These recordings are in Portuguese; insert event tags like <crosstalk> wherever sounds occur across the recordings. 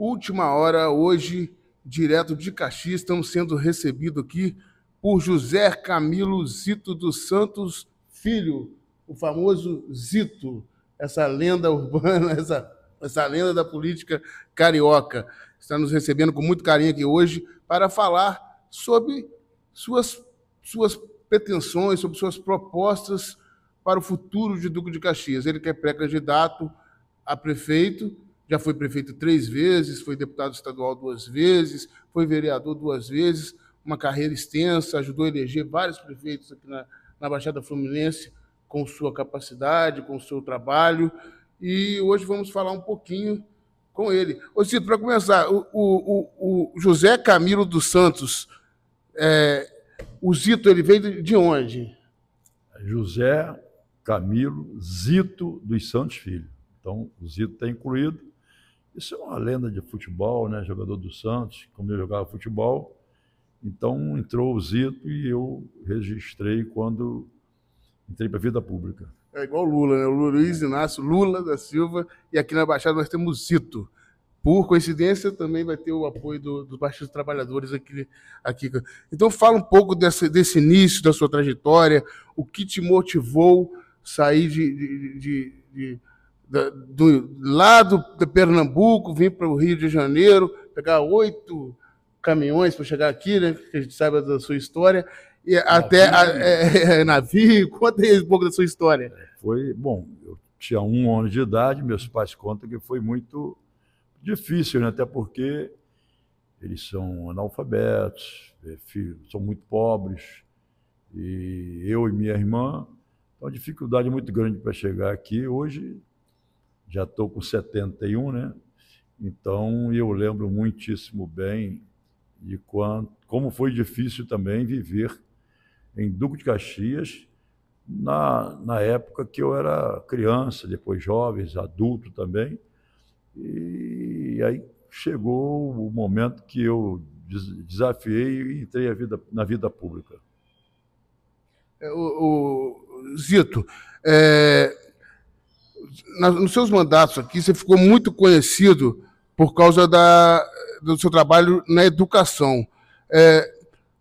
Última hora hoje, direto de Caxias, estamos sendo recebidos aqui por José Camilo Zito dos Santos Filho, o famoso Zito, essa lenda urbana, <laughs> essa, essa lenda da política carioca. Está nos recebendo com muito carinho aqui hoje para falar sobre suas, suas pretensões, sobre suas propostas para o futuro de Duque de Caxias. Ele que é pré-candidato a prefeito já foi prefeito três vezes, foi deputado estadual duas vezes, foi vereador duas vezes, uma carreira extensa, ajudou a eleger vários prefeitos aqui na, na Baixada Fluminense com sua capacidade, com seu trabalho. E hoje vamos falar um pouquinho com ele. Ô Cito, para começar, o, o, o, José Camilo dos Santos, é, o Zito, ele veio de onde? José Camilo Zito dos Santos Filho. Então, o Zito está incluído. Isso é uma lenda de futebol, né? Jogador do Santos, como eu jogava futebol. Então entrou o Zito e eu registrei quando entrei para a vida pública. É igual Lula, né? O Luiz Inácio Lula da Silva e aqui na Baixada nós temos Zito. Por coincidência, também vai ter o apoio do, do Partido dos Trabalhadores aqui, aqui. Então, fala um pouco desse, desse início, da sua trajetória, o que te motivou sair de, de, de, de da, do, lá do, do Pernambuco, vim para o Rio de Janeiro, pegar oito caminhões para chegar aqui, né? Que a gente sabe da sua história. E navio, até a, né? é, é, é, navio, <laughs> conta aí um pouco da sua história. É, foi, bom, eu tinha um ano de idade, meus pais contam que foi muito difícil, né? até porque eles são analfabetos, é, são muito pobres, e eu e minha irmã, uma então dificuldade muito grande para chegar aqui. Hoje já estou com 71, né? Então eu lembro muitíssimo bem de quanto, como foi difícil também viver em Duque de Caxias na, na época que eu era criança, depois jovem, adulto também. E aí chegou o momento que eu desafiei e entrei vida, na vida pública. É, o, o Zito, é, na, nos seus mandatos aqui, você ficou muito conhecido por causa da, do seu trabalho na educação. É,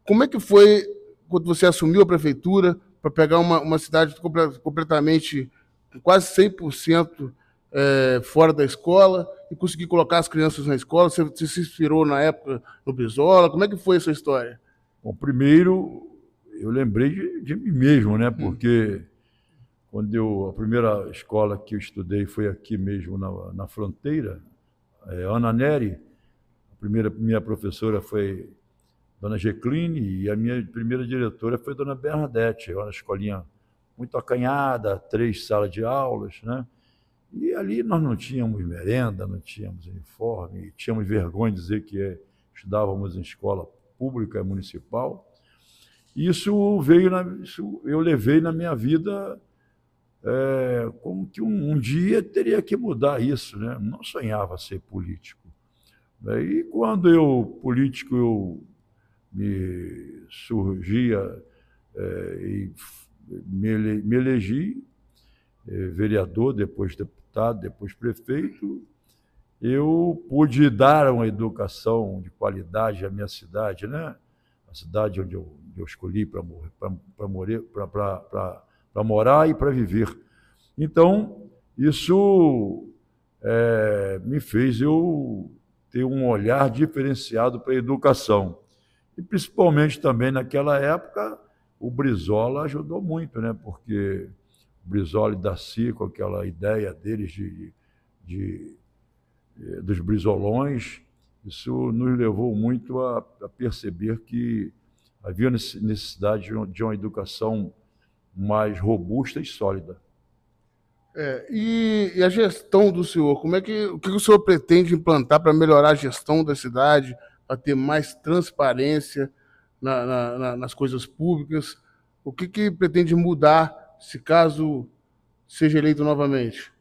como é que foi quando você assumiu a prefeitura para pegar uma, uma cidade completamente, quase 100% é, fora da escola e conseguir colocar as crianças na escola? Você, você se inspirou na época no Bisola Como é que foi essa história? Bom, primeiro eu lembrei de, de mim mesmo, né? Hum. Porque hum. Quando eu, a primeira escola que eu estudei foi aqui mesmo na, na fronteira, é, Ana Neri, a primeira minha professora foi Dona Jecline e a minha primeira diretora foi Dona Bernadette, é uma escolinha muito acanhada, três salas de aulas, né? E ali nós não tínhamos merenda, não tínhamos uniforme, tínhamos vergonha de dizer que é, estudávamos em escola pública municipal. Isso veio na, isso eu levei na minha vida é, como que um, um, dia teria que mudar isso. Né? Não sonhava ser político. Né? E quando eu, político, eu me surgia é, e me, me elegi é, vereador, depois deputado, depois prefeito, eu pude dar uma educação de qualidade à minha cidade, né? a cidade onde eu, onde eu escolhi para morar, para morar e para viver. Então, isso é, me fez eu ter um olhar diferenciado para a educação. E principalmente também naquela época, o Brizola ajudou muito, né? porque o Brizola e Darcy, com aquela ideia deles de, de, de é, dos brizolões, isso nos levou muito a, a perceber que havia necessidade de uma educação mais robusta e sólida. É, e, e, a gestão do senhor, como é que o que o senhor pretende implantar para melhorar a gestão da cidade, para ter mais transparência na, na, na, nas coisas públicas? O que, que pretende mudar se caso seja eleito novamente?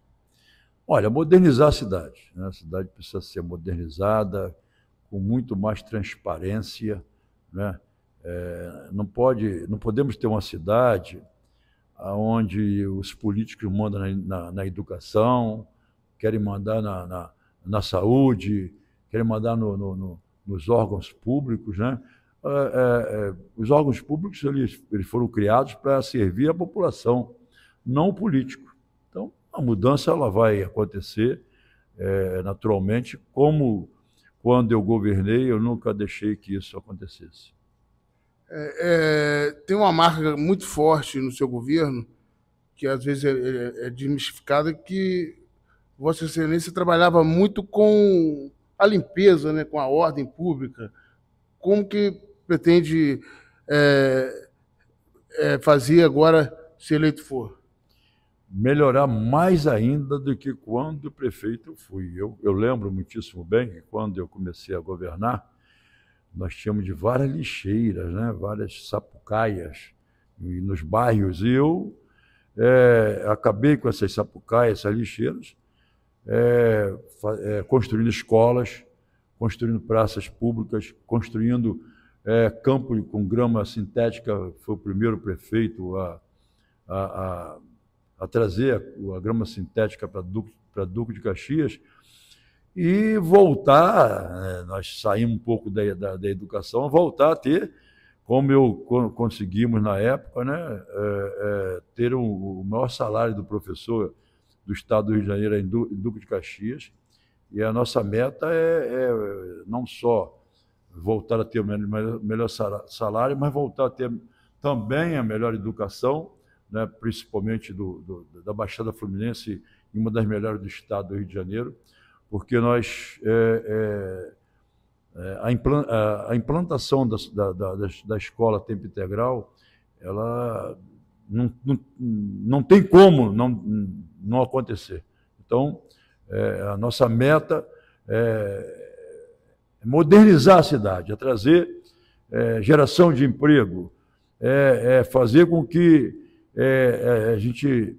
Olha, modernizar a cidade. Né? A cidade precisa ser modernizada, com muito mais transparência. Né? É, não, pode, não podemos ter uma cidade onde os políticos mandam na, na, na educação, querem mandar na, na, na saúde, querem mandar no, no, no, nos órgãos públicos. Né? É, é, é, os órgãos públicos eles, eles foram criados para servir a população, não o político. Então, a mudança ela vai acontecer é, naturalmente, como quando eu governei, eu nunca deixei que isso acontecesse. É, é, tem uma marca muito forte no seu governo, que às vezes é, é, é desmistificada, que Vossa Excelência trabalhava muito com a limpeza, né, com a ordem pública. Como que pretende é, é, fazer agora, se eleito for? Melhorar mais ainda do que quando prefeito eu fui. Eu, eu lembro muitíssimo bem que quando eu comecei a governar, nós tínhamos de várias lixeiras, né? várias sapucaias nos bairros. E eu é, acabei com essas sapucaias, essas lixeiras, é, é, construindo escolas, construindo praças públicas, construindo é, campo com grama sintética. Foi o primeiro prefeito a, a, a, a trazer a, a grama sintética para Duque, Duque de Caxias e voltar, né, nós saímos um pouco da, da, da educação, voltar a ter, como eu conseguimos na época, né, é, é, ter um, o maior salário do professor do Estado do Rio de Janeiro em, Duque de Caxias, e a nossa meta é, é não só voltar a ter o melhor, melhor salário, mas voltar a ter também a melhor educação, né, principalmente do, do, da Baixada Fluminense, uma das melhores do Estado do Rio de Janeiro, porque nós é, é, é a, a, implantação da, da, da, da, escola tempo integral, ela não, não, não tem como não, não acontecer. Então, é, a nossa meta é, é modernizar a cidade, é trazer é, geração de emprego, é, fazer com que a gente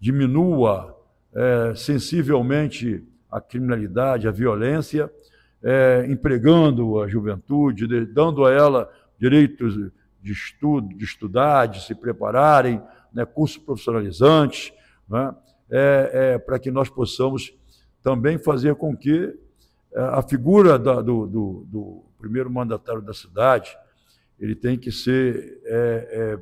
diminua sensivelmente a criminalidade, a violência, é, empregando a juventude, de, dando a ela direitos de estudo, de estudar, de se prepararem, né, cursos profissionalizantes, né, é, é, para que nós possamos também fazer com que é, a figura da, do, do, do, primeiro mandatário da cidade ele tem que ser é, é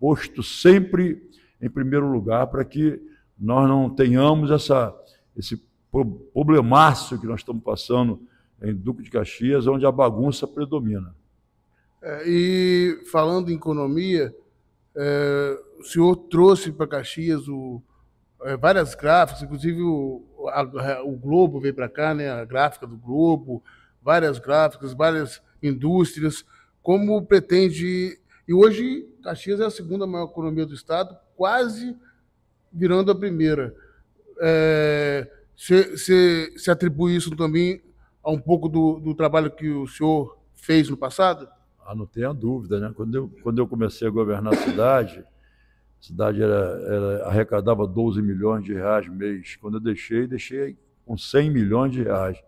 posto sempre em primeiro lugar para que nós não tenhamos essa, esse problemaço que nós estamos passando em Duque de Caxias, onde a bagunça predomina. É, e falando em economia, é, o senhor trouxe para Caxias o, é, várias gráficas, inclusive o, a, o Globo veio para cá, né, a gráfica do Globo, várias gráficas, várias indústrias. Como pretende. E hoje, Caxias é a segunda maior economia do Estado, quase virando a primeira. É, você atribui isso também a um pouco do, do, trabalho que o senhor fez no passado? Ah, não tenha dúvida, né? Quando eu, quando eu comecei a governar a cidade, a cidade era, era, arrecadava 12 milhões de reais mês. Quando eu deixei, deixei com 100 milhões de reais.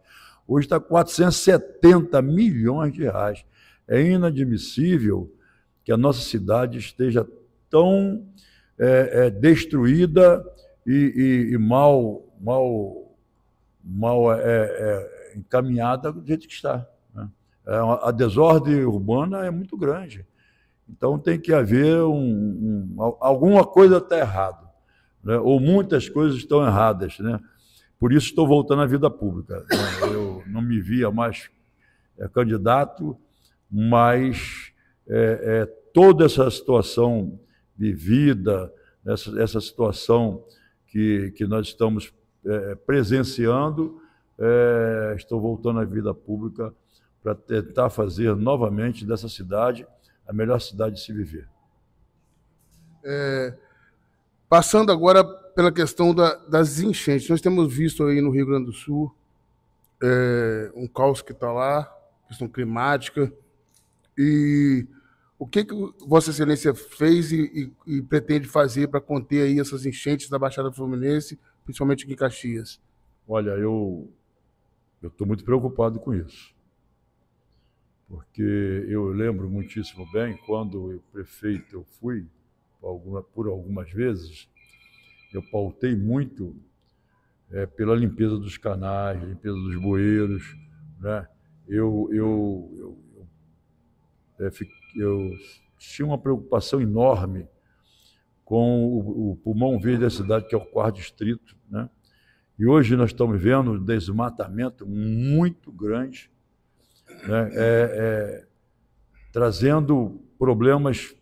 Hoje está 470 milhões de reais. É inadmissível que a nossa cidade esteja tão é, é, destruída e, e, e mal, mal mal é, é, é, encaminhada do jeito que está. Né? É a desordem urbana é muito grande. Então tem que haver um, um, alguma coisa está errada, né? ou muitas coisas estão erradas. Né? Por isso estou voltando à vida pública. Eu não me via mais é, candidato, mas é, é, toda essa situação vivida, essa, essa situação que, que nós estamos é, é, presenciando, é, estou voltando à vida pública para tentar fazer novamente dessa cidade a melhor cidade de se viver. É, passando agora pela questão da, das enchentes, nós temos visto aí no Rio Grande do Sul é, um caos que está lá, questão climática, e o que, que Vossa Excelência fez e, e, e pretende fazer para conter aí essas enchentes da Baixada Fluminense principalmente aqui em Caxias? Olha, eu estou muito preocupado com isso. Porque eu lembro muitíssimo bem quando eu, prefeito eu fui, por, algumas vezes, eu pautei muito é, pela limpeza dos canais, limpeza dos bueiros. Né? Eu, eu, eu, eu, eu, é, eu tinha uma preocupação enorme com o, o pulmão verde da cidade, que é o quarto distrito. Né? E hoje nós estamos vendo um desmatamento muito grande, né? é, é, trazendo problemas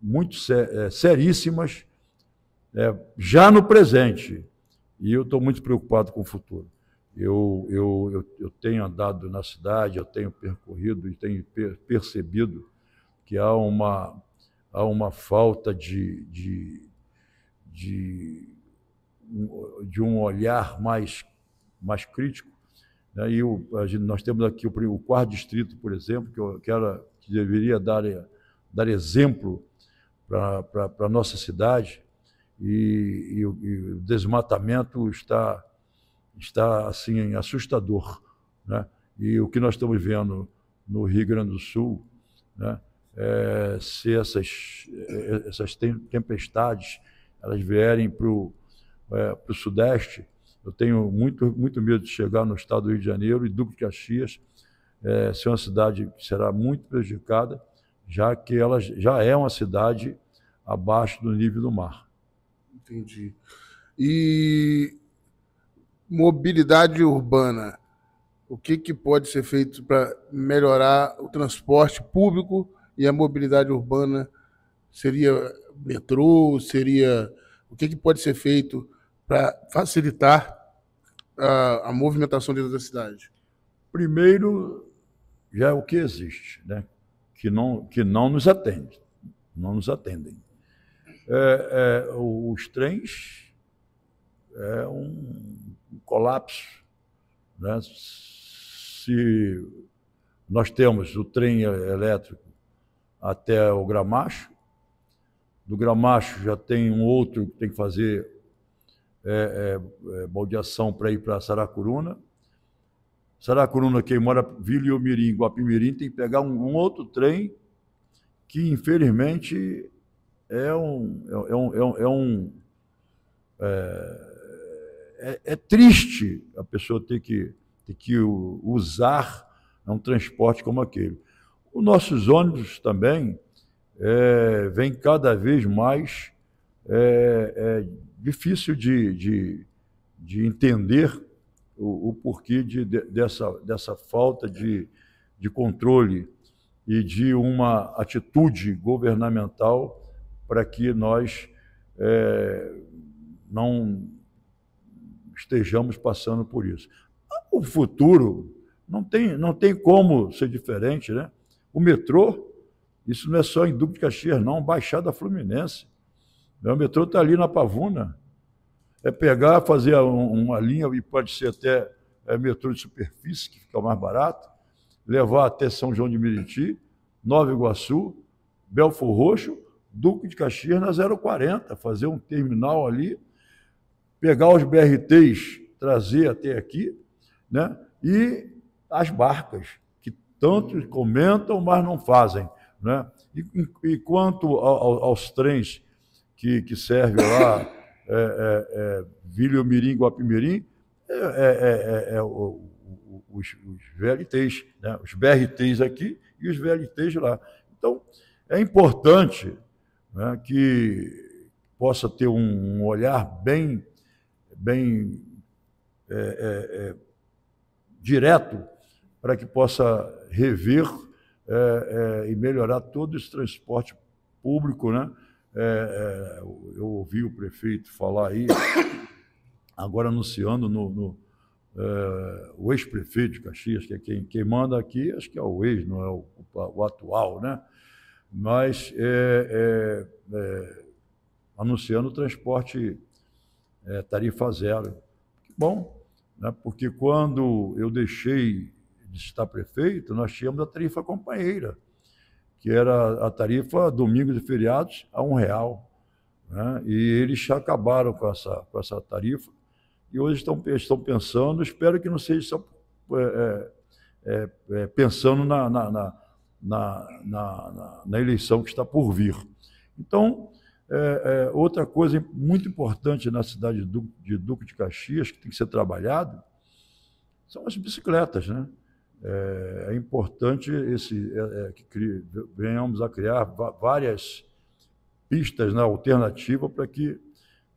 muito é, seríssimas é, já no presente. E eu estou muito preocupado com o futuro. Eu, eu, eu, eu, tenho andado na cidade, eu tenho percorrido e tenho per percebido que há uma há uma falta de, de, de, de um olhar mais, mais crítico. Né? E o, gente, nós temos aqui o, o, quarto distrito, por exemplo, que, eu, que, era, que deveria dar, eh, dar exemplo para a nossa cidade, e, e, e, o desmatamento está, está assim, assustador. Né? E o que nós estamos vendo no Rio Grande do Sul, né? é, se essas, é, essas tempestades elas vierem para o é, Sudeste, eu tenho muito, muito medo de chegar no estado do Rio de Janeiro e Duque de Caxias é, ser uma cidade que será muito prejudicada, já que ela já é uma cidade abaixo do nível do mar. Entendi. E mobilidade urbana, o que, que pode ser feito para melhorar o transporte público e a mobilidade urbana seria metrô, seria o que, que pode ser feito para facilitar a, a, movimentação dentro da cidade? Primeiro, já é o que existe, né? que, não, que não nos atende, não nos atendem. É, é, os trens é um, um colapso. Né? Se nós temos o trem elétrico até o Gramacho. Do Gramacho já tem um outro que tem que fazer é, é, é, baldeação para ir para Saracuruna. Saracuruna, quem mora Vila Iomirim, Guapimirim, tem que pegar um, um outro trem que, infelizmente, é, é, é um... É um, é um, é é, é, triste a pessoa ter que, ter que usar um transporte como aquele. Os nossos ônibus também é, vem cada vez mais é, é difícil de, de, de entender o, o porquê de, de, dessa, dessa falta de, de controle e de uma atitude governamental para que nós é, não estejamos passando por isso. O futuro não tem, não tem como ser diferente, né? O metrô, isso não é só em Duque de Caxias, não, Baixada Fluminense. É, o metrô está ali na Pavuna. É pegar, fazer uma linha, e pode ser até é, metrô de superfície, que fica mais barato, levar até São João de Meriti, Nova Iguaçu, Belfor Roxo, Duque de Caxias na 040, fazer um terminal ali, pegar os BRTs, trazer até aqui, né? e as barcas. Tantos comentam, mas não fazem. Né? E, e quanto ao, aos trens que, que servem lá, é, é, é, Vilho Mirim, Guapimirim, é, é, é o, os, os, VLTs, né? os BRTs aqui e os VLTs lá. Então, é importante né, que possa ter um, olhar bem, bem é, é, direto para que possa rever é, é, e melhorar todo esse transporte público. Né? É, é eu ouvi o prefeito falar aí, agora anunciando no, no é, o ex-prefeito de Caxias, que é quem, quem manda aqui, acho que é o ex, não é o, o atual, né? mas é, anunciando o transporte tarifa zero. Que bom, né? porque quando eu deixei de estar prefeito, nós tínhamos a tarifa companheira, que era a tarifa domingos e feriados a um real. Né? E eles já acabaram com essa, com essa tarifa e hoje estão, estão pensando, espero que não seja só é, é, é, é pensando na na, na, na, na, eleição que está por vir. Então, é, é, outra coisa muito importante na cidade de Duque de Caxias, que tem que ser trabalhado, são as bicicletas, né? É, é, importante esse, é, é que venhamos a criar várias pistas na né, alternativa para que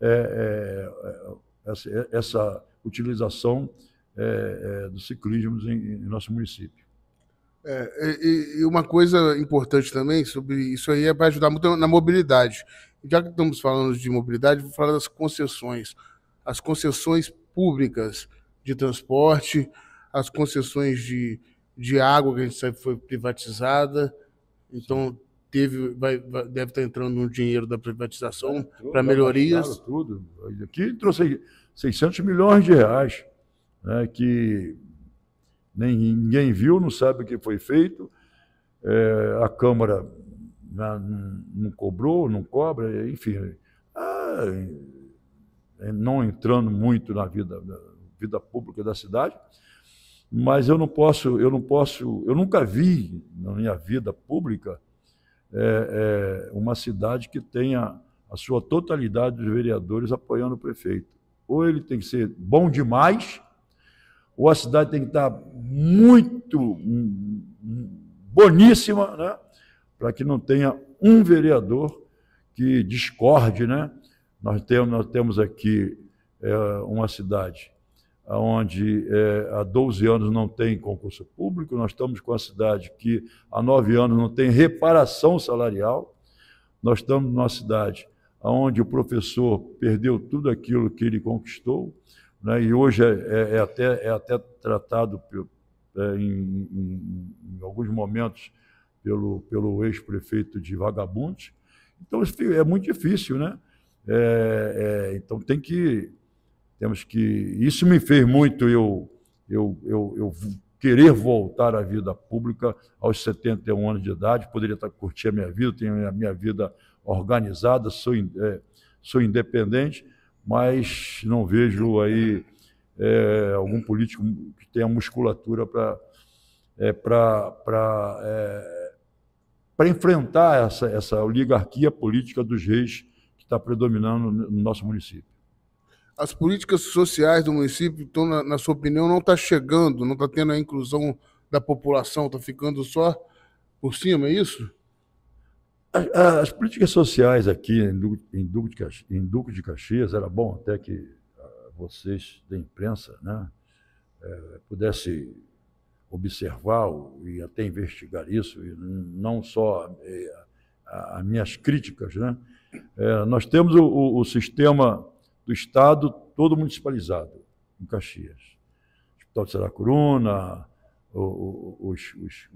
é, é, é essa, essa, utilização do ciclismo em, em nosso município. e, uma coisa importante também sobre isso aí é para ajudar muito na mobilidade. Já que estamos falando de mobilidade, vou falar das concessões, as concessões públicas de transporte, as concessões de, de água que a gente sabe foi privatizada, então teve vai, vai, deve estar entrando no dinheiro da privatização é, para tá melhorias. Tudo. Aqui trouxe 600 milhões de reais, né, que nem, ninguém viu, não sabe o que foi feito. É, a Câmara não cobrou, não cobra, enfim. Ah, é, não entrando muito na vida, na vida pública da cidade mas eu não posso, eu não posso, eu nunca vi na minha vida pública é, é, uma cidade que tenha a sua totalidade dos vereadores apoiando o prefeito. Ou ele tem que ser bom demais, ou a cidade tem que estar muito hum, hum, boníssima, né? para que não tenha um vereador que discorde. Né? Nós, temos, nós temos aqui é, uma cidade onde é, há 12 anos não tem concurso público, nós estamos com a cidade que há 9 anos não tem reparação salarial, nós estamos numa cidade onde o professor perdeu tudo aquilo que ele conquistou, né, e hoje é, é, é até, é até tratado é, em, em, em alguns momentos pelo, pelo ex-prefeito de vagabundos. Então, é muito difícil, né? É, é, então, tem que temos que. Isso me fez muito eu, eu, eu, eu querer voltar à vida pública aos 71 anos de idade. Poderia estar curtindo a minha vida, tenho a minha vida organizada, sou, é, sou independente, mas não vejo aí é, algum político que tenha musculatura para é, para é, enfrentar essa, essa oligarquia política dos reis que está predominando no nosso município as políticas sociais do município, então, na, na sua opinião, não está chegando, não está tendo a inclusão da população, está ficando só por cima, é isso? As, políticas sociais aqui em Duque, de Duque Caxias, em Duque, de Caxias, era bom até que ah, vocês da imprensa né, eh, pudesse observar e até investigar isso, e não só eh, as minhas críticas. Né? Eh, nós temos o, o sistema do Estado, todo municipalizado, em Caxias. Hospital de Saracuruna, os, os,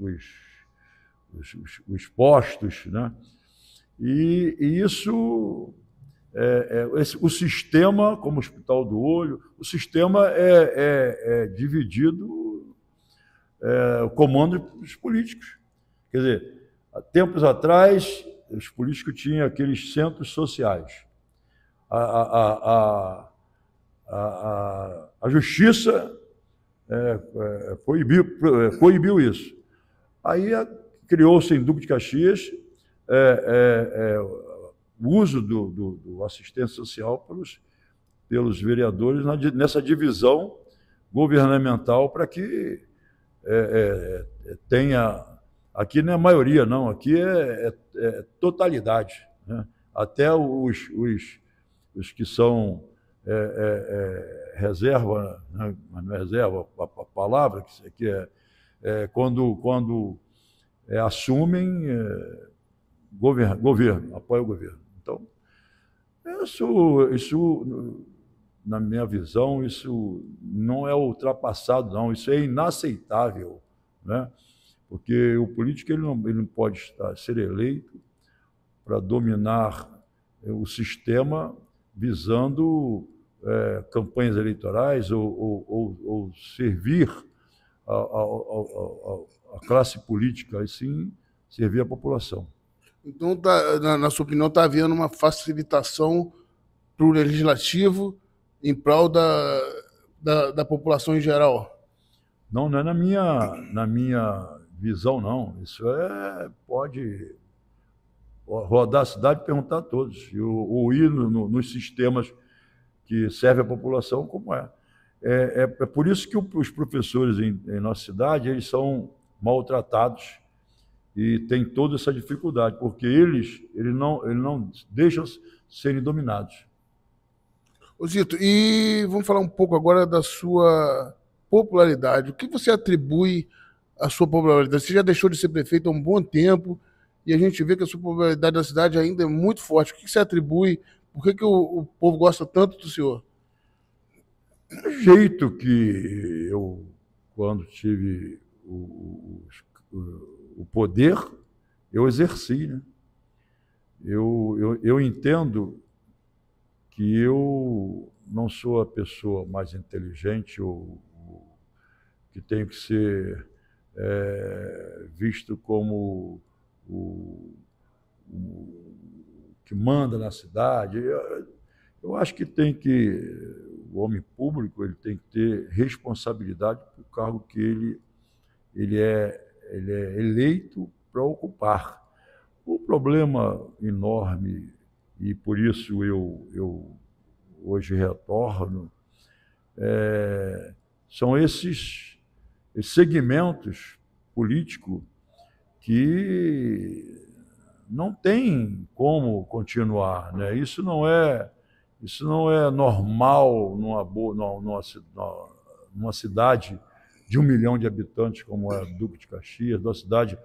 os, os, postos, né? E, isso, é, é, o sistema, como o Hospital do Olho, o sistema é, é dividido, o comando dos políticos. Quer dizer, há tempos atrás, os políticos tinham aqueles centros sociais a, a, a, a justiça é, é, proibiu, é, proibiu isso. Aí criou-se em Duque de Caxias é, é, é o uso do, do, do assistência social pelos, pelos vereadores na, nessa divisão governamental para que tenha. Aqui não é maioria, não, aqui é, totalidade. Né? Até os, os os que são é, é, é reserva, né? não é reserva a, a palavra, que, que é, é, quando, quando é, assumem é, governo, governo, apoia o governo. Então, isso, isso, na minha visão, isso não é ultrapassado, não, isso é inaceitável, né? porque o político ele não, ele não pode estar, ser eleito para dominar o sistema visando é, campanhas eleitorais ou, ou, ou, ou servir a, classe política, e sim servir a população. Então, tá, na, na, sua opinião, está havendo uma facilitação para o legislativo em prol da, da, da, população em geral? Não, não é na minha, na minha visão, não. Isso é, pode rodar a cidade e perguntar a todos. E o, o ir no, nos sistemas que servem à população, como é. É, é, é por isso que o, os professores em, em, nossa cidade eles são maltratados e tem toda essa dificuldade, porque eles, eles, não, eles não deixam serem dominados. Ô Zito, e vamos falar um pouco agora da sua popularidade. O que você atribui à sua popularidade? Você já deixou de ser prefeito há um bom tempo, e a gente vê que a subpopularidade da cidade ainda é muito forte. O que, que você atribui? Por que, que o, o povo gosta tanto do senhor? O jeito que eu, quando tive o, o poder, eu exerci. Né? Eu, eu, eu entendo que eu não sou a pessoa mais inteligente ou, ou que tenho que ser é, visto como o, o que manda na cidade. Eu, eu acho que tem que o homem público ele tem que ter responsabilidade pelo cargo que ele, ele, é, ele é eleito para ocupar. O problema enorme, e por isso eu, eu hoje retorno, é, são esses, esses segmentos políticos que não tem como continuar, né? Isso não é isso não é normal numa boa numa, numa, numa cidade de um milhão de habitantes como é Duque de Caxias, uma cidade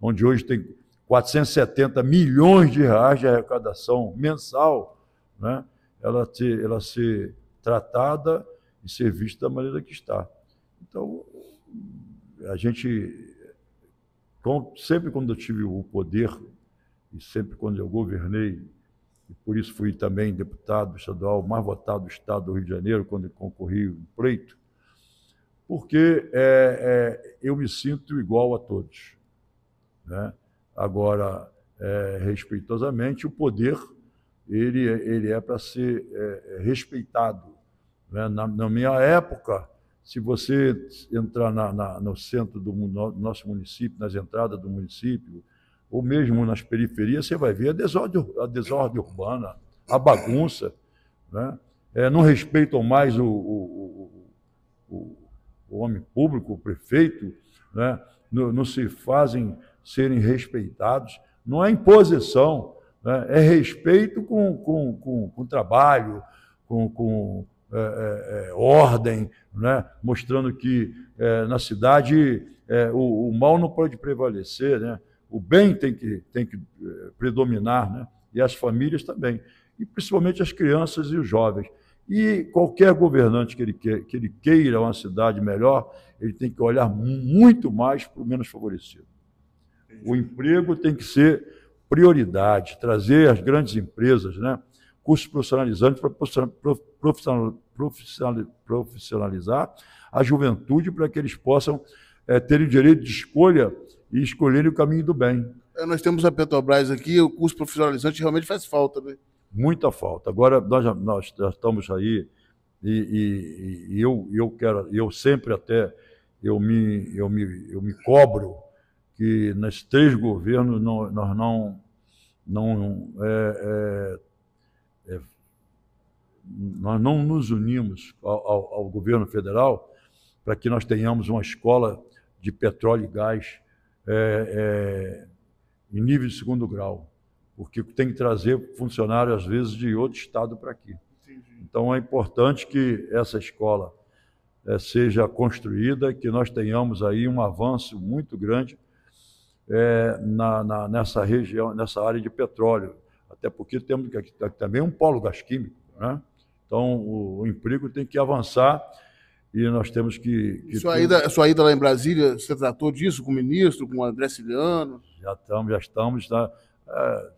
onde hoje tem 470 milhões de reais de arrecadação mensal, né? Ela ser, ela ser tratada e ser vista da maneira que está. Então, a gente então, sempre quando eu tive o poder, e sempre quando eu governei, e por isso fui também deputado estadual mais votado do estado do Rio de Janeiro, quando concorri em pleito, porque é, é, eu me sinto igual a todos. Né? Agora, é, respeitosamente, o poder ele, é, ele é para ser é, respeitado. Né? Na, na minha época, se você entrar na, na, no centro do no, nosso município, nas entradas do município, ou mesmo nas periferias, você vai ver a desordem, a desordem urbana, a bagunça. Né? É, não respeitam mais o, o, o, o, homem público, o prefeito, né? não, não se fazem serem respeitados. Não é imposição, né? é respeito com, com, com, com trabalho, com, com é, é, é, ordem, né? mostrando que é, na cidade é, o, o, mal não pode prevalecer, né? o bem tem que, tem que é, predominar, né? e as famílias também, e principalmente as crianças e os jovens. E qualquer governante que ele, que, que ele queira uma cidade melhor, ele tem que olhar muito mais para o menos favorecido. O emprego tem que ser prioridade, trazer as grandes empresas, né? cursos profissionalizantes para profissionalizar a juventude para que eles possam é, o direito de escolha e escolherem o caminho do bem. É, nós temos a Petrobras aqui, o curso profissionalizante realmente faz falta, né? Muita falta. Agora, nós já, nós já estamos aí, e, e, e eu, eu, quero, eu sempre até eu me, eu me, eu me cobro que nesses três governos não, nós não, não é, é, nós não nos unimos ao, ao, ao governo federal para que nós tenhamos uma escola de petróleo e gás é, é, em nível de segundo grau, porque tem que trazer funcionários às vezes, de outro estado para aqui. Então, é importante que essa escola é, seja construída, que nós tenhamos aí um avanço muito grande é, na, na, nessa região, nessa área de petróleo, até porque temos aqui, tá, também um polo gás químico, né? Então, o, o emprego tem que avançar e nós temos que. que sua, ter... ida, sua ida lá em Brasília, você tratou disso com o ministro, com o André Ciliano? Já estamos, já estamos. Tá, é,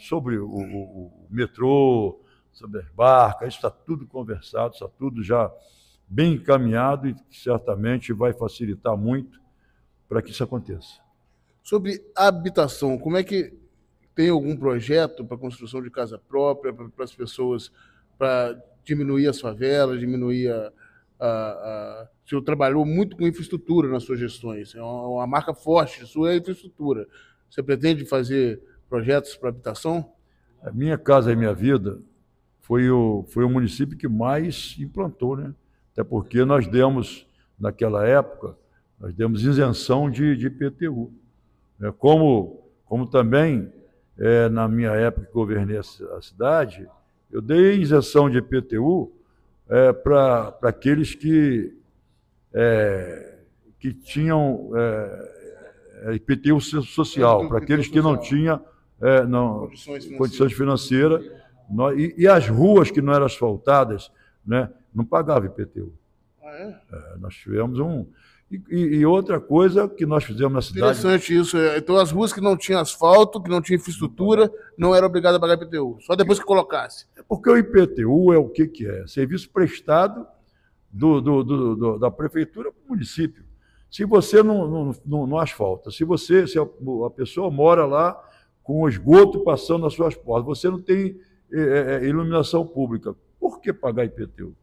sobre o, o, o, metrô, sobre as barcas, isso está tudo conversado, está tudo já bem encaminhado e certamente vai facilitar muito para que isso aconteça. Sobre habitação, como é que tem algum projeto para construção de casa própria, para as pessoas, para diminuir as favelas, diminuir a, a, o senhor trabalhou muito com infraestrutura nas suas gestões. É, é uma, marca forte, sua é infraestrutura. Você pretende fazer projetos para habitação? A minha casa e minha vida foi o, foi o município que mais implantou, né? Até porque nós demos, naquela época, nós demos isenção de, de IPTU. Né? Como, como também, é, na minha época que governei a cidade, eu dei isenção de IPTU é, para aqueles que, é, que tinham é, IPTU é, social, para aqueles que não tinham é, não, condições financeiras. e, e, as ruas que não eram asfaltadas né, não pagavam IPTU. Ah, é? é? nós tivemos um. E, e, outra coisa que nós fizemos na cidade. Interessante isso. É, então, as ruas que não tinham asfalto, que não tinham infraestrutura, não eram obrigadas a pagar IPTU, só depois que colocasse. É porque o IPTU é o que, que é? Serviço prestado do, do, do, do da prefeitura para o município. Se você não, não, não, não, asfalta, se você se a, a, pessoa mora lá com o esgoto passando nas suas portas, você não tem é, é, é iluminação pública, por que pagar IPTU?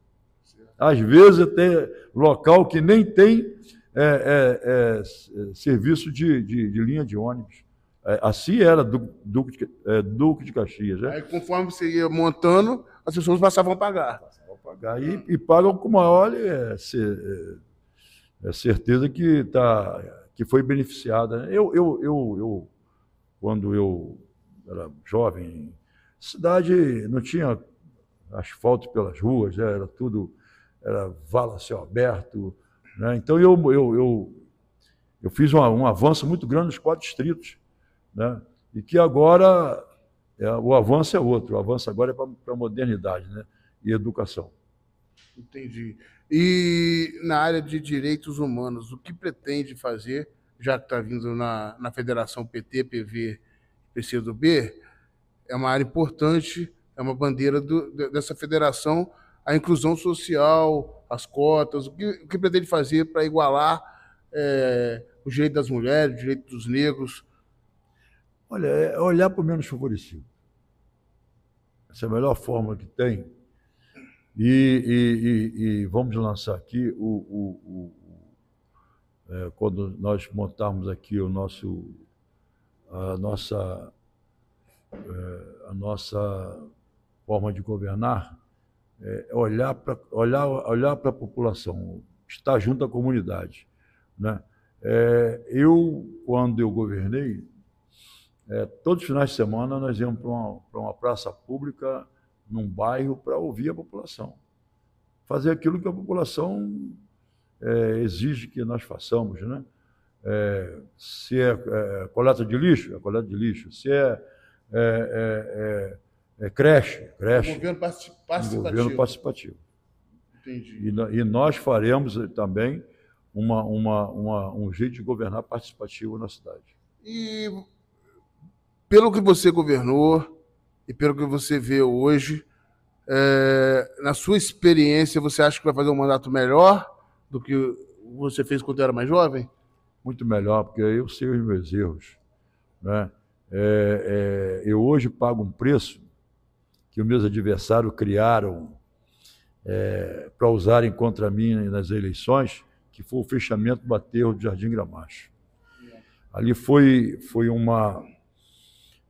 às vezes até local que nem tem é, é, é, serviço de, de, de, linha de ônibus. É, assim era Duque de, é, Duque de Caxias. Né? Aí, conforme você ia montando, as pessoas passavam a pagar. Passavam a pagar e, e pagam com maior é, certeza que, tá, que foi beneficiada. Né? Eu, eu, eu, eu, quando eu era jovem, cidade não tinha asfalto pelas ruas, né? era tudo era vala céu aberto. Né? Então eu, eu, eu, eu fiz uma, um avanço muito grande nos quatro distritos, né? e que agora é, o avanço é outro, o avanço agora é para a modernidade né? e educação. Entendi. E na área de direitos humanos, o que pretende fazer, já que está vindo na, na federação PT, PV, PCdoB, é uma área importante, é uma bandeira do, dessa federação a inclusão social, as cotas, o que, o que pretende fazer para igualar é, o direito das mulheres, o direito dos negros? Olha, é, é olhar para o menos favorecido. Essa é a melhor forma que tem. E, e, e, e vamos lançar aqui o, o, o é, quando nós montarmos aqui o nosso a nossa é, a nossa forma de governar, é, é, olhar para olhar, olhar a população, estar junto à comunidade. Né? É, eu, quando eu governei, é, todos os finais de semana nós íamos para uma, para uma praça pública, num bairro, para ouvir a população. Fazer aquilo que a população é, exige que nós façamos. Né? É, se é, é, coleta de lixo, é coleta de lixo. Se é é creche, creche. governo participativo. governo participativo. Entendi. E, e nós faremos eh, também uma, uma, uma, um jeito de governar participativo na cidade. E pelo que você governou e pelo que você vê hoje, é, na sua experiência, você acha que vai fazer um mandato melhor do que você fez quando era mais jovem? Muito melhor, porque eu sei os meus erros. Né? É, é, eu hoje pago um preço que os meus adversários criaram é, para usarem contra mim nas eleições, que foi o fechamento do aterro do Jardim Gramacho. Ali foi, foi, uma,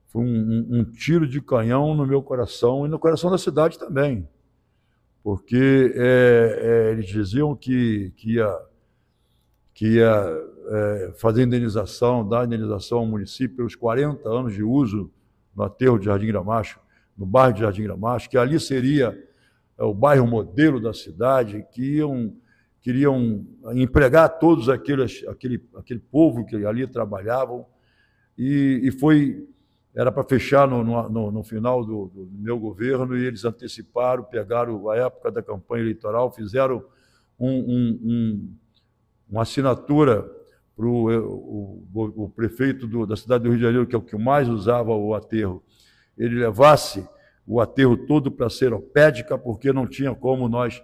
foi um, um tiro de canhão no meu coração e no coração da cidade também, porque é, é, eles diziam que, que ia, que ia é, fazer indenização, dar indenização ao município pelos 40 anos de uso no aterro de Jardim Gramacho no bairro de Jardim Gramacho, que ali seria é, o bairro modelo da cidade, que iam, queriam eh, empregar todos aqueles, aquele, aquele povo que ali trabalhavam, e, e foi era para fechar no, no, no final do, do, meu governo e eles anteciparam, pegaram a época da campanha eleitoral, fizeram um, um, um, uma assinatura para o, eh, o, o prefeito do, da cidade do Rio de Janeiro, que é o que mais usava o aterro, ele levasse o aterro todo para ser seropédica, porque não tinha como nós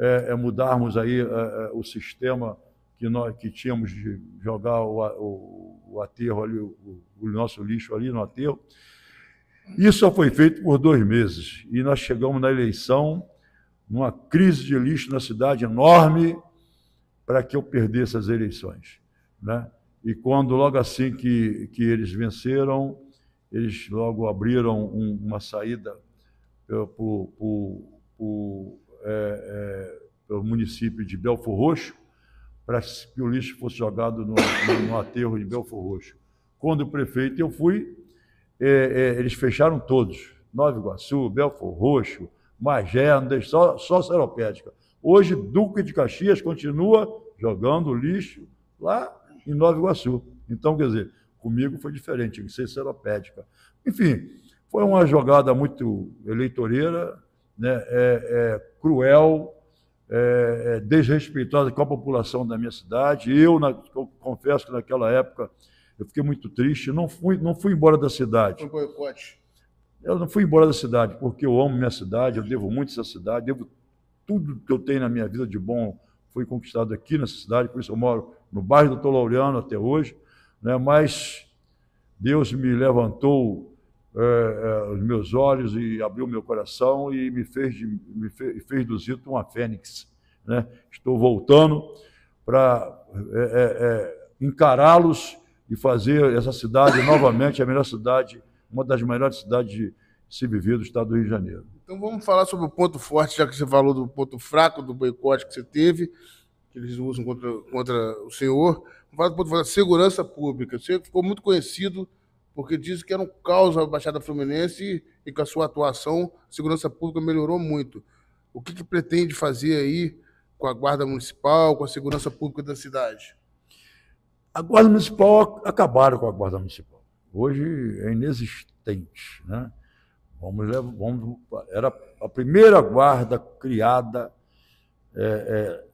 é, é mudarmos aí é, é, o sistema que nós que tínhamos de jogar o, o, o aterro ali, o, o, nosso lixo ali no aterro. Isso só foi feito por dois meses. E nós chegamos na eleição, numa crise de lixo na cidade enorme, para que eu perdesse as eleições. Né? E quando, logo assim que, que eles venceram, eles logo abriram um, uma saída pelo é, é, município de Belfor Roxo, para que o lixo fosse jogado no, no, no aterro de Belfor Roxo. Quando o prefeito eu fui, é, é eles fecharam todos, Nova Iguaçu, Belfor Roxo, Magé, Andes, só, só Seropédica. Hoje, Duque de Caxias continua jogando lixo lá em Nova Iguaçu. Então, quer dizer, Comigo foi diferente, seropédica. Enfim, foi uma jogada muito eleitoreira, né, é, é, cruel, é, é, desrespeitosa com a população da minha cidade. Eu, na, eu, confesso que naquela época eu fiquei muito triste, não fui, não fui embora da cidade. Foi um boicote. Eu não fui embora da cidade, porque eu amo minha cidade, eu devo muito essa cidade, devo tudo que eu tenho na minha vida de bom foi conquistado aqui nessa cidade, por isso eu moro no bairro do Doutor Laureano até hoje né? mas Deus me levantou é, é, os meus olhos e abriu meu coração e me fez, me fez, fez do Zito uma fênix. Né? Estou voltando para é, é, é, encará-los e fazer essa cidade novamente a melhor cidade, uma das melhores cidades de se viver do estado do Rio de Janeiro. Então vamos falar sobre o ponto forte, já que você falou do ponto fraco, do boicote que você teve, que eles usam contra, contra o senhor segurança pública. Você ficou muito conhecido porque disse que era um caos a Baixada Fluminense e, com a sua atuação, a segurança pública melhorou muito. O que, que pretende fazer aí com a Guarda Municipal, com a segurança pública da cidade? A Guarda Municipal, acabaram com a Guarda Municipal. Hoje é inexistente. Né? Vamos, vamos, era a primeira guarda criada é, é,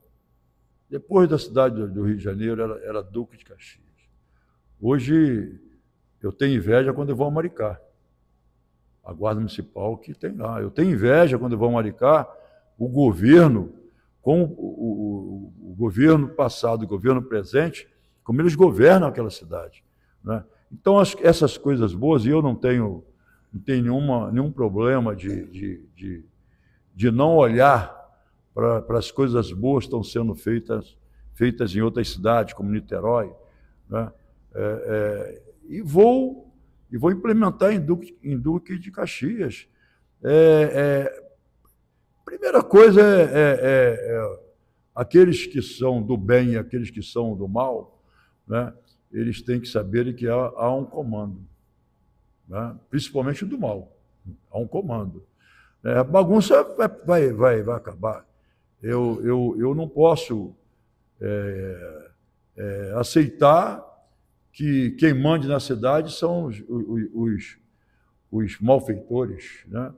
depois da cidade do Rio de Janeiro, era, era Duque de Caxias. Hoje, eu tenho inveja quando eu vou a Maricá. A Guarda Municipal que tem lá. Eu tenho inveja quando eu vou a Maricá, o governo, com o, o, o governo passado e o governo presente, como eles governam aquela cidade. Né? Então, as, essas coisas boas, e eu não tenho, não tenho nenhuma, nenhum problema de, de, de, de não olhar para as coisas boas estão sendo feitas, feitas em outras cidades, como Niterói. Né? É, é, e, vou, e vou implementar em Duque, em Duque de Caxias. É, é primeira coisa é, é, é, aqueles que são do bem e aqueles que são do mal, né? eles têm que saber que há, há um comando, né? principalmente do mal. Há um comando. a bagunça vai, vai, vai acabar. Eu, eu, eu não posso é, é, aceitar que quem mande na cidade são os, os, os malfeitores. Né?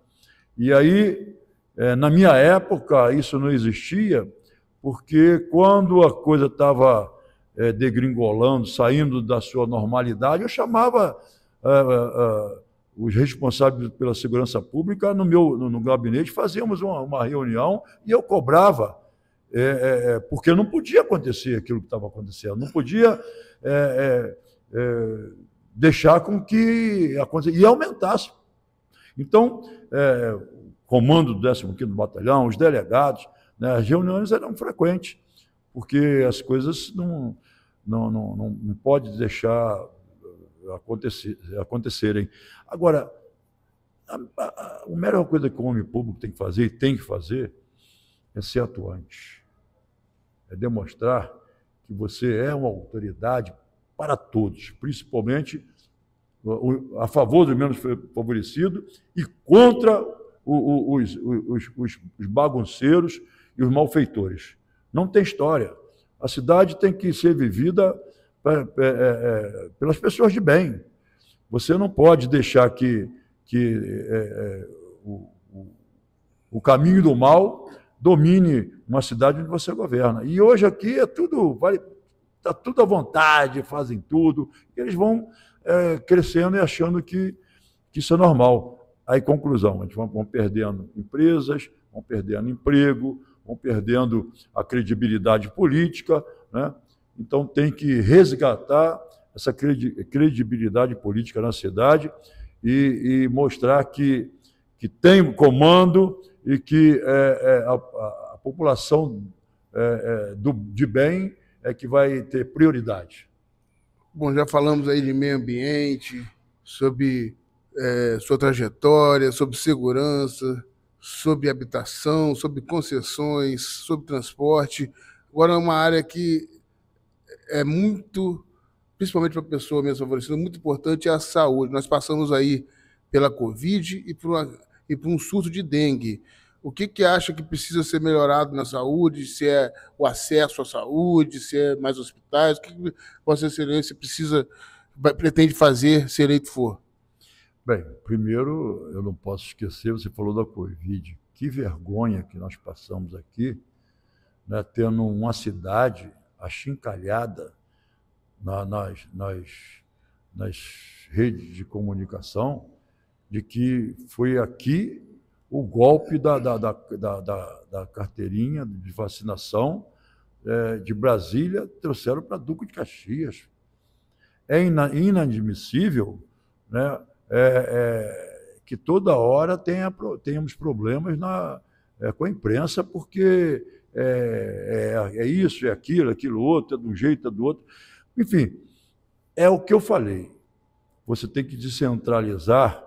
E aí, é, na minha época, isso não existia, porque quando a coisa estava é, degringolando, saindo da sua normalidade, eu chamava. É, é, é os responsáveis pela segurança pública, no meu no, no gabinete, fazíamos uma, uma, reunião e eu cobrava, é, é, é porque não podia acontecer aquilo que estava acontecendo, não podia é, é, é deixar com que acontecesse, e aumentasse. Então, é, comando do 15º Batalhão, os delegados, né, as reuniões eram frequentes, porque as coisas não, não, não, não, não pode deixar acontecer, acontecerem. Agora, a, a, a melhor coisa que o homem público tem que fazer e tem que fazer é ser atuante, é demonstrar que você é uma autoridade para todos, principalmente a favor dos menos favorecidos e contra os, os, os, os bagunceiros e os malfeitores. Não tem história. A cidade tem que ser vivida é, é, pelas pessoas de bem. Você não pode deixar que, que é, é o, o caminho do mal domine uma cidade onde você governa. E hoje aqui é tudo, vale, está tudo à vontade, fazem tudo. eles vão é, crescendo e achando que, que isso é normal. Aí, conclusão, a gente vão, vão perdendo empresas, vão perdendo emprego, vão perdendo a credibilidade política, né? Então tem que resgatar essa credibilidade política na cidade e, e mostrar que, que tem comando e que é, é, a, a, população é, é, do, de bem é que vai ter prioridade. Bom, já falamos aí de meio ambiente, sobre é, sua trajetória, sobre segurança, sobre habitação, sobre concessões, sobre transporte. Agora é uma área que é muito, principalmente para a pessoa menos favorecida, muito importante é a saúde. Nós passamos aí pela Covid e por, uma, e por um surto de dengue. O que, que acha que precisa ser melhorado na saúde? Se é o acesso à saúde, se é mais hospitais? O que, que Vossa Excelência precisa, pretende fazer se eleito for? Bem, primeiro, eu não posso esquecer, você falou da Covid. Que vergonha que nós passamos aqui, né, tendo uma cidade achincalhada na, nas, nas, nas redes de comunicação de que foi aqui o golpe da, da, da, da, da carteirinha de vacinação é, de Brasília, trouxeram para Duque de Caxias. É inadmissível né, é, é, que toda hora tenha, tenhamos problemas na, é, com a imprensa, porque é, é, é, isso, é aquilo, é aquilo outro, é de um jeito, é do outro. Enfim, é o que eu falei. Você tem que descentralizar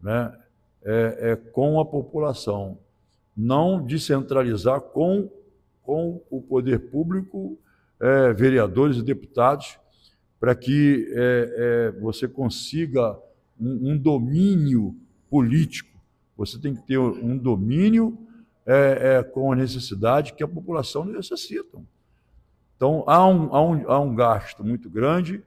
né, é, é com a população, não descentralizar com, com o poder público, é, vereadores e deputados, para que você consiga um, um domínio político. Você tem que ter um domínio é, é, com a necessidade que a população necessita. Então, há um, há um, há um gasto muito grande,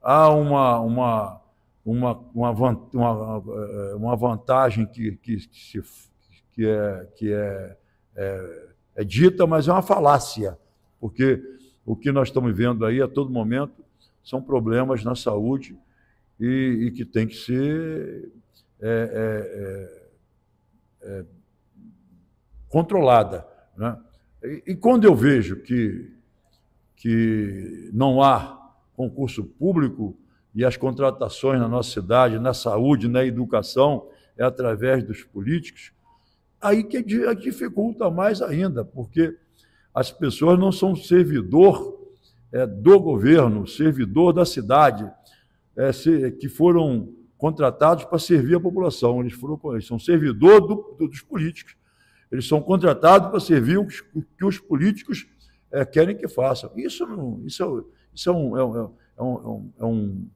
há uma, uma, uma, uma, é, uma vantagem que, que, que, se, que, é, que é, é, é dita, mas é uma falácia, porque o que nós estamos vendo aí a todo momento são problemas na saúde e, e que tem que ser é, é, é, é controlada. Né? E, quando eu vejo que, que não há concurso público e as contratações na nossa cidade, na saúde, na educação, é através dos políticos, aí que dificulta mais ainda, porque as pessoas não são servidor é, do governo, servidor da cidade, é, se, que foram contratados para servir a população. Eles, foram, eles são servidor do, do, dos políticos. Eles são contratados para servir o que, os políticos é, querem que façam. Isso, não, isso, é isso é, é, é, um, é, um, é, um, é, um,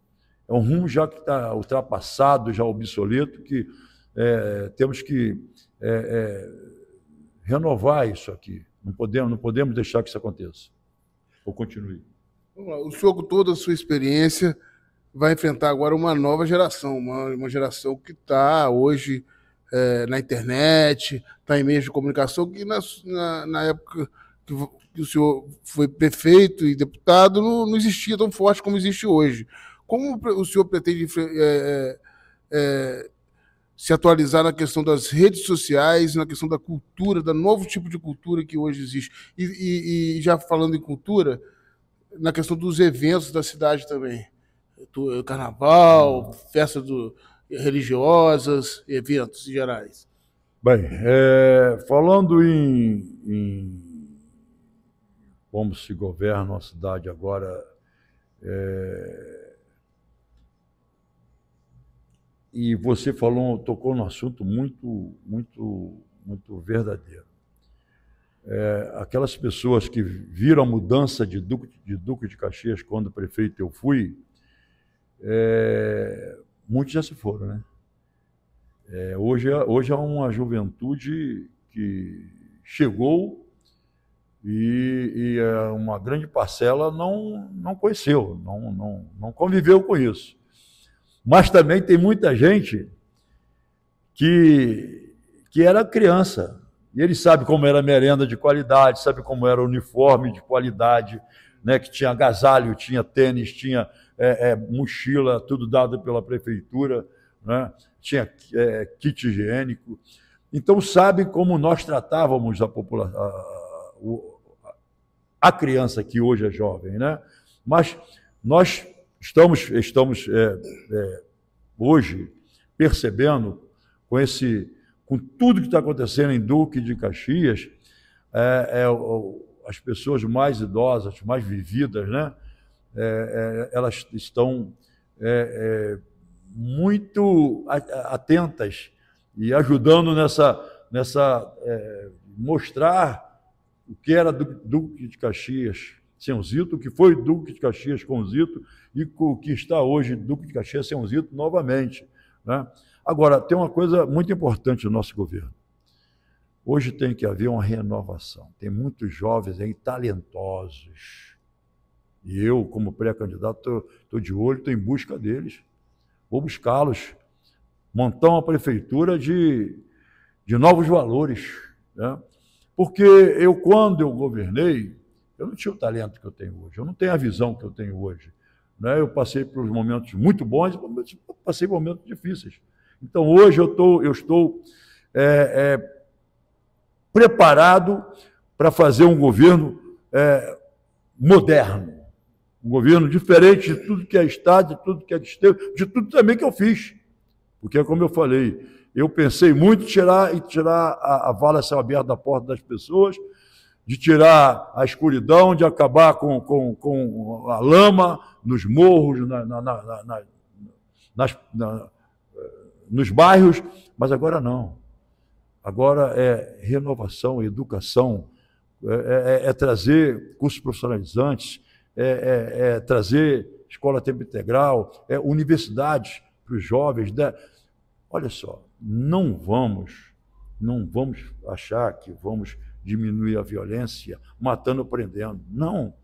é um rumo já que está ultrapassado, já obsoleto, que é, temos que é, renovar isso aqui. Não podemos, não podemos deixar que isso aconteça. Ou continue. O senhor, com toda a sua experiência, vai enfrentar agora uma nova geração, uma, uma geração que está hoje é, na internet, tá em meios de comunicação, que na, na, na época que, que, o senhor foi prefeito e deputado não, não, existia tão forte como existe hoje. Como o senhor pretende é, é, é, se atualizar na questão das redes sociais, na questão da cultura, do novo tipo de cultura que hoje existe. E, e, e já falando em cultura, na questão dos eventos da cidade também. É, carnaval, festa do, religiosas, eventos gerais? Bem, é, falando em, em, como se governa a cidade agora, é, e você falou, tocou num assunto muito, muito, muito verdadeiro. É, aquelas pessoas que viram a mudança de Duque de, Duque de Caxias quando prefeito eu fui, é, muitos já se foram, né? É, hoje, é, hoje é uma juventude que chegou e, e é uma grande parcela não, não conheceu, não, não, não conviveu com isso. Mas também tem muita gente que, que era criança. E ele sabe como era merenda de qualidade, sabe como era uniforme de qualidade, né, que tinha agasalho, tinha tênis, tinha é, é, mochila, tudo dado pela prefeitura, né? tinha é, kit higiênico. Então, sabe como nós tratávamos a população, a, a, criança que hoje é jovem, né? Mas nós estamos, estamos é, é, hoje percebendo com esse com tudo que está acontecendo em Duque de Caxias, é, é, as pessoas mais idosas, mais vividas, né? É, é, elas estão é, é, muito atentas e ajudando nessa, nessa mostrar o que era Duque de Caxias sem o Zito, o que foi Duque de Caxias com o Zito e o que está hoje Duque de Caxias sem o Zito novamente. Né? Agora, tem uma coisa muito importante no nosso governo. Hoje tem que haver uma renovação. Tem muitos jovens aí talentosos, e eu, como pré-candidato, estou de olho, estou em busca deles. Vou buscá-los. Montar uma prefeitura de, de novos valores. Né? Porque eu, quando eu governei, eu não tinha o talento que eu tenho hoje, eu não tenho a visão que eu tenho hoje. Né? Eu passei por momentos muito bons e passei por momentos difíceis. Então, hoje eu, tô, eu estou é, é, preparado para fazer um governo é, moderno, um governo diferente de tudo que é Estado, de tudo que é distrito, de tudo também que eu fiz. Porque, como eu falei, eu pensei muito em tirar, em tirar a, a vala céu aberta da porta das pessoas, de tirar a escuridão, de acabar com, com, com a lama nos morros, na, na, na, nas, nos bairros, mas agora não. Agora é renovação, educação, é, é, é trazer cursos profissionalizantes, é, é, é, trazer escola a tempo integral, é universidades para os jovens. Né? Olha só, não vamos, não vamos achar que vamos diminuir a violência matando, prendendo. Não.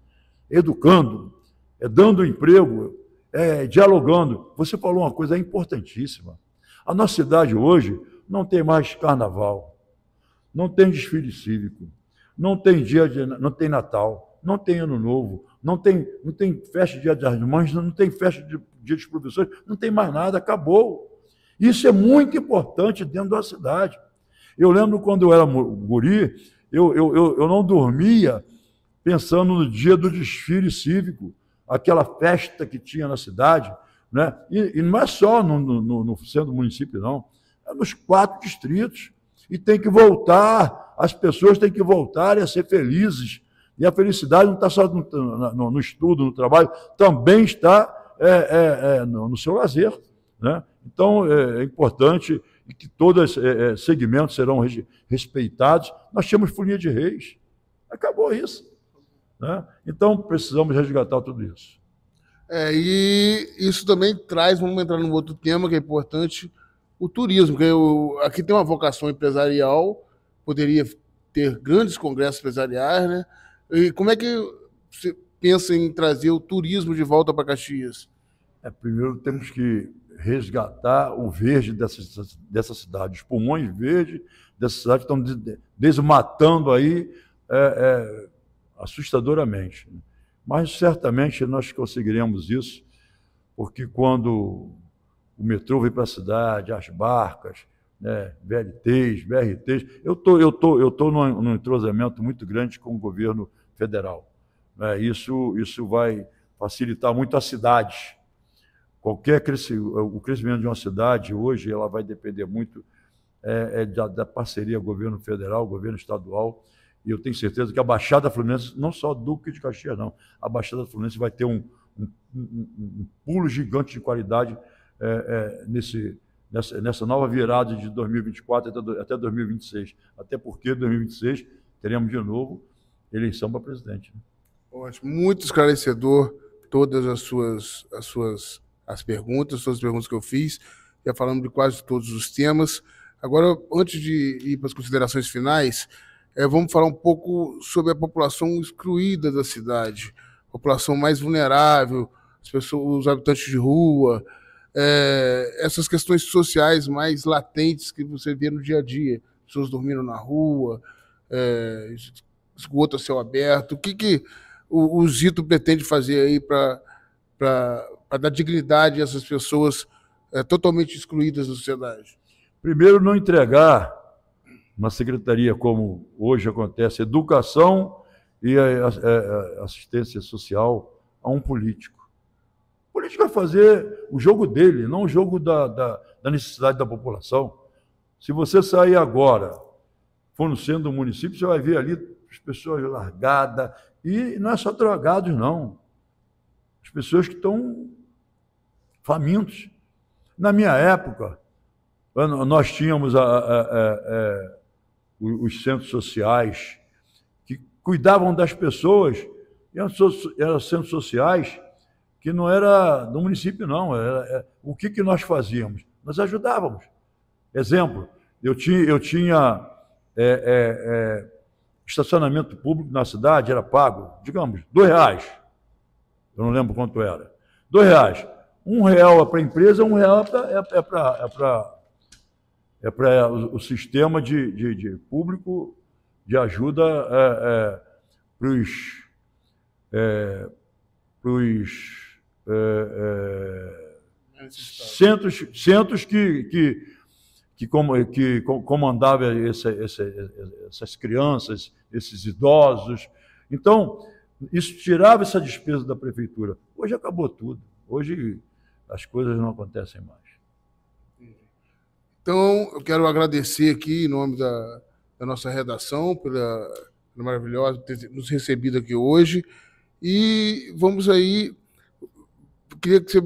Educando, é dando emprego, é dialogando. Você falou uma coisa importantíssima. A nossa cidade hoje não tem mais carnaval, não tem desfile cívico, não tem dia de, não tem Natal, não tem Ano Novo, não tem, não tem festa de dia das mães, não tem festa de dia dos professores, não tem mais nada, acabou. Isso é muito importante dentro da cidade. Eu lembro quando eu era guri, eu, eu, eu, eu não dormia pensando no dia do desfile cívico, aquela festa que tinha na cidade, né? e, e não é só no, no, no centro do município, não, é nos quatro distritos. E tem que voltar, as pessoas têm que voltar a ser felizes, e a felicidade não está só no, no, no, estudo, no trabalho, também está é, é, é no, no, seu lazer. Né? Então, é, é importante que todos os é, segmentos serão respeitados. Nós tínhamos folia de reis. Acabou isso. Né? Então, precisamos resgatar tudo isso. É, e isso também traz, vamos entrar num outro tema que é importante, o turismo. Que eu, aqui tem uma vocação empresarial, poderia ter grandes congressos empresariais, né? E como é que você pensa em trazer o turismo de volta para Caxias? É, primeiro temos que resgatar o verde dessa, dessa cidade, os pulmões verdes dessa cidade estão desmatando aí é, é, assustadoramente. Mas certamente nós conseguiremos isso, porque quando o metrô vem para a cidade, as barcas, né, VLTs, BRTs, eu tô, eu tô, eu tô num, num entrosamento muito grande com o governo federal. É, isso, isso vai facilitar muito a cidade. Qualquer o crescimento de uma cidade hoje ela vai depender muito é, é da, da, parceria governo federal, governo estadual. E eu tenho certeza que a Baixada Fluminense, não só Duque de Caxias, não, a Baixada Fluminense vai ter um, um, um, um pulo gigante de qualidade é, é nesse, nessa, nessa, nova virada de 2024 até, até 2026. Até porque 2026 teremos de novo eleição para presidente. Ótimo, né? muito esclarecedor todas as suas, as suas as perguntas, todas as perguntas que eu fiz. Já falamos de quase todos os temas. Agora, antes de ir para as considerações finais, é, vamos falar um pouco sobre a população excluída da cidade, população mais vulnerável, as pessoas, os habitantes de rua, é, essas questões sociais mais latentes que você vê no dia a dia, pessoas dormindo na rua, é, esgoto a céu aberto? O que, que o, o Zito pretende fazer aí para dar dignidade a essas pessoas é, totalmente excluídas da sociedade? Primeiro, não entregar uma secretaria como hoje acontece, educação e assistência social a um político. O político vai fazer o jogo dele, não o jogo da, da, da necessidade da população. Se você sair agora, for no centro do município, você vai ver ali as pessoas largadas. E não é só drogados, não. As pessoas que estão famintos. Na minha época, nós tínhamos a, a, a, os centros sociais que cuidavam das pessoas, eram, eram centros sociais que não era do município, não. Era, era, é, o que, que nós fazíamos? Nós ajudávamos. Exemplo, eu tinha, eu tinha é, é, é, estacionamento público na cidade era pago, digamos, dois reais. Eu não lembro quanto era. Dois reais. Um real é para a empresa, um real é para é, é para é é o, sistema de, de, de, público de ajuda é, é, para os é, pros, centros, centros que, que que, com, que comandava esse, esse, essas crianças, esses idosos. Então, isso tirava essa despesa da prefeitura. Hoje acabou tudo. Hoje as coisas não acontecem mais. Então, eu quero agradecer aqui, em nome da, da nossa redação, pela, pela maravilhosa ter nos recebido aqui hoje. E vamos aí. Queria que você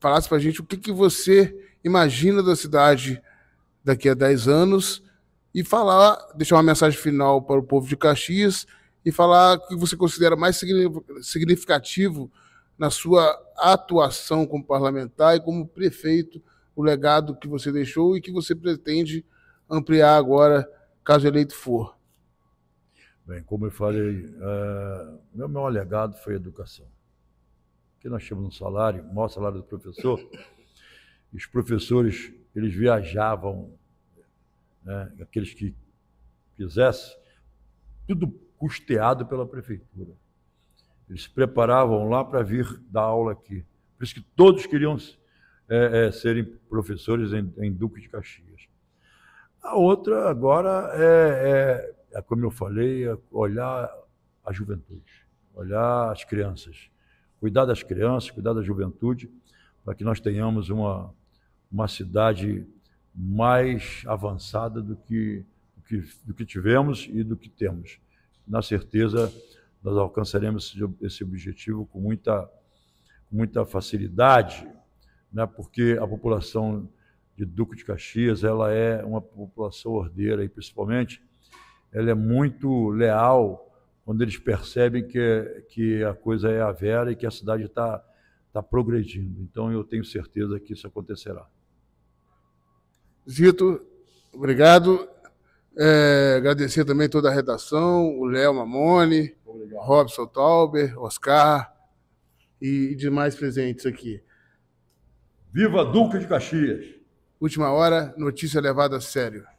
falasse para a gente o que, que você imagina da cidade daqui a 10 anos e falar, deixar uma mensagem final para o povo de Caxias e falar o que você considera mais significativo na sua atuação como parlamentar e como prefeito, o legado que você deixou e que você pretende ampliar agora, caso eleito for. Bem, como eu falei, uh, meu maior legado foi a educação. Que nós temos um salário, o maior salário do professor os professores eles viajavam, né, aqueles que quisessem, tudo custeado pela prefeitura. Eles se preparavam lá para vir dar aula aqui. Por isso que todos queriam é, é, serem professores em, em, Duque de Caxias. A outra agora é, é, é como eu falei, é olhar a juventude, olhar as crianças, cuidar das crianças, cuidar da juventude para que nós tenhamos uma, uma cidade mais avançada do que, do que, do que tivemos e do que temos. Na certeza, nós alcançaremos esse, esse objetivo com muita, muita facilidade, né? porque a população de Duque de Caxias ela é uma população ordeira e, principalmente, ela é muito leal quando eles percebem que, que a coisa é a vera e que a cidade está está progredindo. Então eu tenho certeza que isso acontecerá. Zito, obrigado. É, agradecer também toda a redação, o Léo Mamone, obrigado. Robson Tauber, Oscar e demais presentes aqui. Viva Duque de Caxias! Última hora, notícia levada a sério.